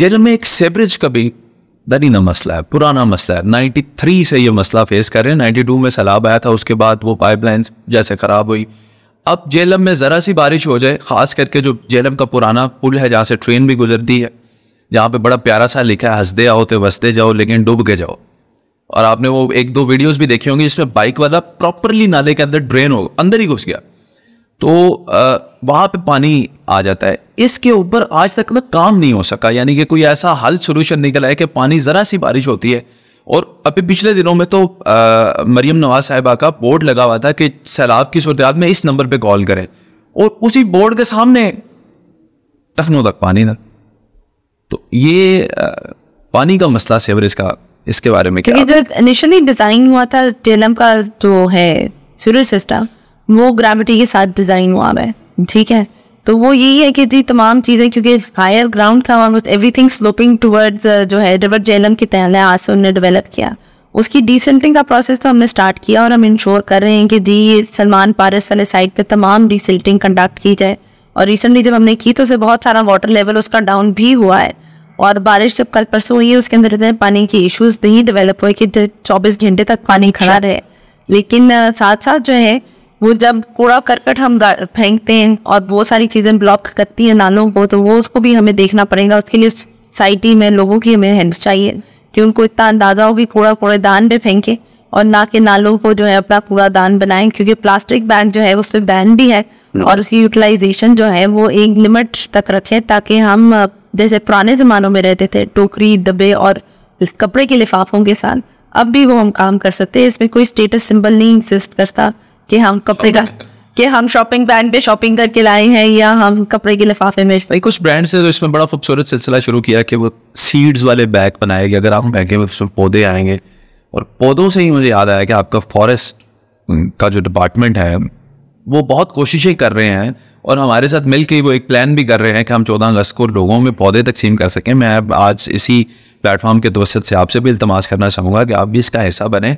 Jail में एक sewerage का भी दरीना मसला है पुराना मसला है नाइन्टी थ्री से ये मसला फेस कर रहे हैं नाइन्टी टू में सैलाब आया था उसके बाद वो पाइपलाइंस जैसे ख़राब हुई अब जेलम में ज़रा सी बारिश हो जाए ख़ास करके जो जेलम का पुराना पुल है जहाँ से ट्रेन भी गुजरती है जहाँ पे बड़ा प्यारा सा लिखा है हंसते आओ तो वसते जाओ लेकिन डूब के जाओ और आपने वो एक दो वीडियोज भी देखी होंगी जिसमें बाइक वाला प्रॉपरली नाले के अंदर ड्रेन हो अंदर ही घुस गया तो वहाँ पे पानी आ जाता है इसके ऊपर आज तक ना काम नहीं हो सका यानी कि कोई ऐसा हल सोल्यूशन निकला है कि पानी ज़रा सी बारिश होती है और अभी पिछले दिनों में तो मरीम मरियम नवाज साहिबा का बोर्ड लगा हुआ था कि सैलाब की सूरत में इस नंबर पर कॉल करें और उसी बोर्ड के सामने टखनों तक पानी ना तो ये आ, पानी का मसला सेवरेज का इसके बारे में क्या जो इनिशियली डिज़ाइन हुआ था जेलम का जो है सिस्टम वो ग्रेविटी के साथ डिज़ाइन हुआ है ठीक है तो वो यही है कि जी तमाम चीज़ें क्योंकि हायर ग्राउंड था ऑलमोस्ट एवरीथिंग स्लोपिंग टूवर्ड्स जो है रिवर जेलम की तहल आज से उन्होंने डेवलप किया उसकी डिसेंटिंग का प्रोसेस तो हमने स्टार्ट किया और हम इंश्योर कर रहे हैं कि जी ये सलमान पारस वाले साइड पे तमाम डिसेंटिंग कंडक्ट की जाए और रिसेंटली जब हमने की तो उसे बहुत सारा वाटर लेवल उसका डाउन भी हुआ है और बारिश जब कल परसों हुई है उसके अंदर इतने पानी के इश्यूज नहीं डेवलप हुए कि चौबीस घंटे तक पानी खड़ा अच्छा। रहे लेकिन uh, साथ साथ जो है वो जब कूड़ा करकट हम फेंकते हैं और वो सारी चीज़ें ब्लॉक करती हैं नालों को तो वो उसको भी हमें देखना पड़ेगा उसके लिए सोसाइटी में लोगों की हमें हेल्प चाहिए कि उनको इतना अंदाज़ा हो कि कूड़ा कूड़ेदान पे फेंके और ना के नालों को जो है अपना कूड़ादान बनाएं क्योंकि प्लास्टिक बैग जो है उस पर बैन भी है और उसकी यूटिलाइजेशन जो है वो एक लिमिट तक रखें ताकि हम जैसे पुराने ज़मानों में रहते थे टोकरी डब्बे और कपड़े के लिफाफों के साथ अब भी वो हम काम कर सकते हैं इसमें कोई स्टेटस सिंबल नहीं एग्जिस्ट करता कि हम कपड़े का कि हम शॉपिंग बैग पे शॉपिंग करके लाए हैं या हम कपड़े के लिफाफे में भाई कुछ ब्रांड्स ने तो इसमें बड़ा खूबसूरत सिलसिला शुरू किया कि वो सीड्स वाले बैग बनाए कि अगर आप महंगे में पौधे आएंगे और पौधों से ही मुझे याद आया कि आपका फॉरेस्ट का जो डिपार्टमेंट है वो बहुत कोशिशें कर रहे हैं और हमारे साथ मिल के वो एक प्लान भी कर रहे हैं कि हम चौदह अगस्त को लोगों में पौधे तकसीम कर सकें मैं आज इसी प्लेटफॉर्म के दोस्त से आपसे भी इल्तमास करना चाहूँगा कि आप भी इसका हिस्सा बने